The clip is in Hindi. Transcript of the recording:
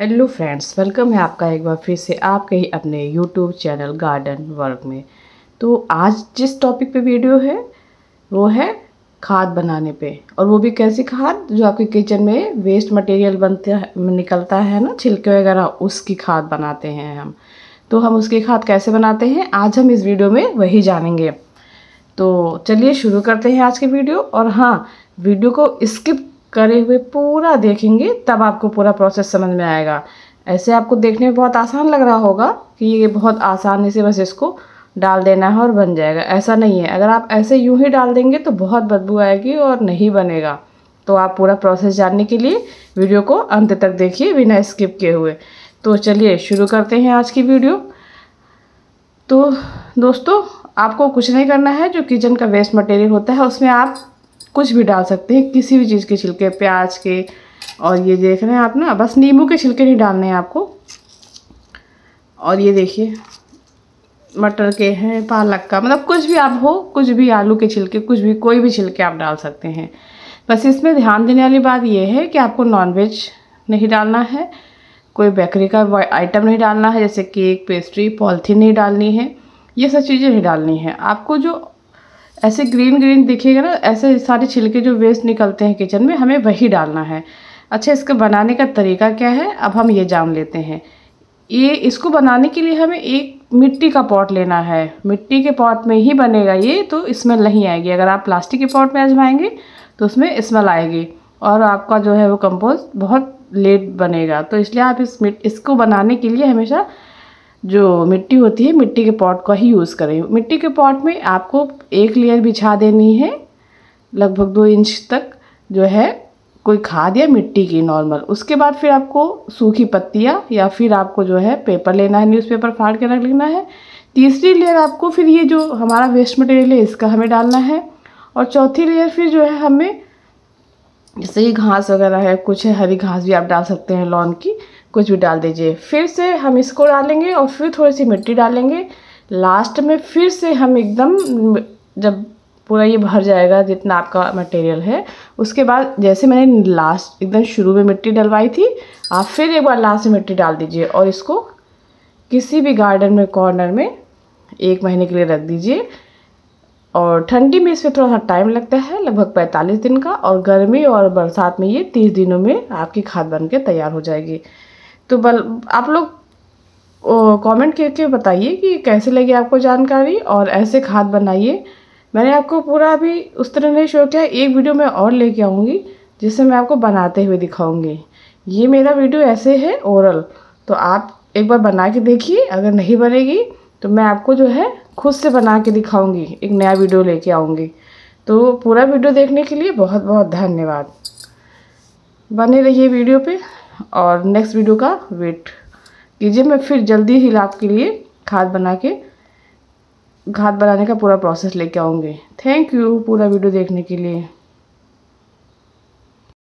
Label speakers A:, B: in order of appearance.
A: हेलो फ्रेंड्स वेलकम है आपका एक बार फिर से आपके ही अपने यूट्यूब चैनल गार्डन वर्क में तो आज जिस टॉपिक पे वीडियो है वो है खाद बनाने पे और वो भी कैसी खाद जो आपके किचन में वेस्ट मटेरियल बनता है निकलता है ना छिलके वगैरह उसकी खाद बनाते हैं हम तो हम उसकी खाद कैसे बनाते हैं आज हम इस वीडियो में वही जानेंगे तो चलिए शुरू करते हैं आज की वीडियो और हाँ वीडियो को स्किप करे हुए पूरा देखेंगे तब आपको पूरा प्रोसेस समझ में आएगा ऐसे आपको देखने में बहुत आसान लग रहा होगा कि ये बहुत आसानी से बस इसको डाल देना है और बन जाएगा ऐसा नहीं है अगर आप ऐसे यूं ही डाल देंगे तो बहुत बदबू आएगी और नहीं बनेगा तो आप पूरा प्रोसेस जानने के लिए वीडियो को अंत तक देखिए बिना स्किप किए हुए तो चलिए शुरू करते हैं आज की वीडियो तो दोस्तों आपको कुछ नहीं करना है जो किचन का वेस्ट मटेरियल होता है उसमें आप कुछ भी डाल सकते हैं किसी भी चीज़ के छिलके प्याज के और ये देख रहे हैं आप ना बस नींबू के छिलके नहीं डालने हैं आपको और ये देखिए मटर के हैं पालक का मतलब कुछ भी आप हो कुछ भी आलू के छिलके कुछ भी कोई भी छिलके आप डाल सकते हैं बस इसमें ध्यान देने वाली बात यह है कि आपको नॉनवेज नहीं डालना है कोई बेकरी का आइटम नहीं डालना है जैसे केक पेस्ट्री पॉलिथीन नहीं डालनी है ये सब चीज़ें नहीं डालनी है आपको जो ऐसे ग्रीन ग्रीन दिखेगा ना ऐसे सारे छिलके जो वेस्ट निकलते हैं किचन में हमें वही डालना है अच्छा इसका बनाने का तरीका क्या है अब हम ये जान लेते हैं ये इसको बनाने के लिए हमें एक मिट्टी का पॉट लेना है मिट्टी के पॉट में ही बनेगा ये तो स्मेल नहीं आएगी अगर आप प्लास्टिक के पॉट में आजमाएंगे तो उसमें स्मेल आएगी और आपका जो है वो कंपोस्ट बहुत लेट बनेगा तो इसलिए आप इस मिट इसको बनाने के लिए हमेशा जो मिट्टी होती है मिट्टी के पॉट का ही यूज़ करें मिट्टी के पॉट में आपको एक लेयर बिछा देनी है लगभग दो इंच तक जो है कोई खाद या मिट्टी की नॉर्मल उसके बाद फिर आपको सूखी पत्तियाँ या फिर आपको जो है पेपर लेना है न्यूज़पेपर फाड़ के रख लेना है तीसरी लेयर आपको फिर ये जो हमारा वेस्ट मटेरियल है इसका हमें डालना है और चौथी लेयर फिर जो है हमें जैसे ही घास वगैरह है कुछ है हरी घास भी आप डाल सकते हैं लॉन की कुछ भी डाल दीजिए फिर से हम इसको डालेंगे और फिर थोड़ी सी मिट्टी डालेंगे लास्ट में फिर से हम एकदम जब पूरा ये भर जाएगा जितना आपका मटेरियल है उसके बाद जैसे मैंने लास्ट एकदम शुरू में मिट्टी डलवाई थी आप फिर एक बार लास्ट में मिट्टी डाल दीजिए और इसको किसी भी गार्डन में कॉर्नर में एक महीने के लिए रख दीजिए और ठंडी में इसमें थोड़ा सा टाइम लगता है लगभग 45 दिन का और गर्मी और बरसात में ये 30 दिनों में आपकी खाद बन के तैयार हो जाएगी तो बल आप लोग कमेंट करके बताइए कि कैसे लगी आपको जानकारी और ऐसे खाद बनाइए मैंने आपको पूरा अभी उस तरह नहीं शो किया एक वीडियो मैं और लेके आऊँगी जिससे मैं आपको बनाते हुए दिखाऊँगी ये मेरा वीडियो ऐसे है ओरल तो आप एक बार बना के देखिए अगर नहीं बनेगी तो मैं आपको जो है खुद से बना के दिखाऊँगी एक नया वीडियो लेके आऊँगी तो पूरा वीडियो देखने के लिए बहुत बहुत धन्यवाद बने रहिए वीडियो पे और नेक्स्ट वीडियो का वेट कीजिए मैं फिर जल्दी ही आपके लिए खाद बना के खाद बनाने का पूरा प्रोसेस लेके आऊँगी थैंक यू पूरा वीडियो देखने के लिए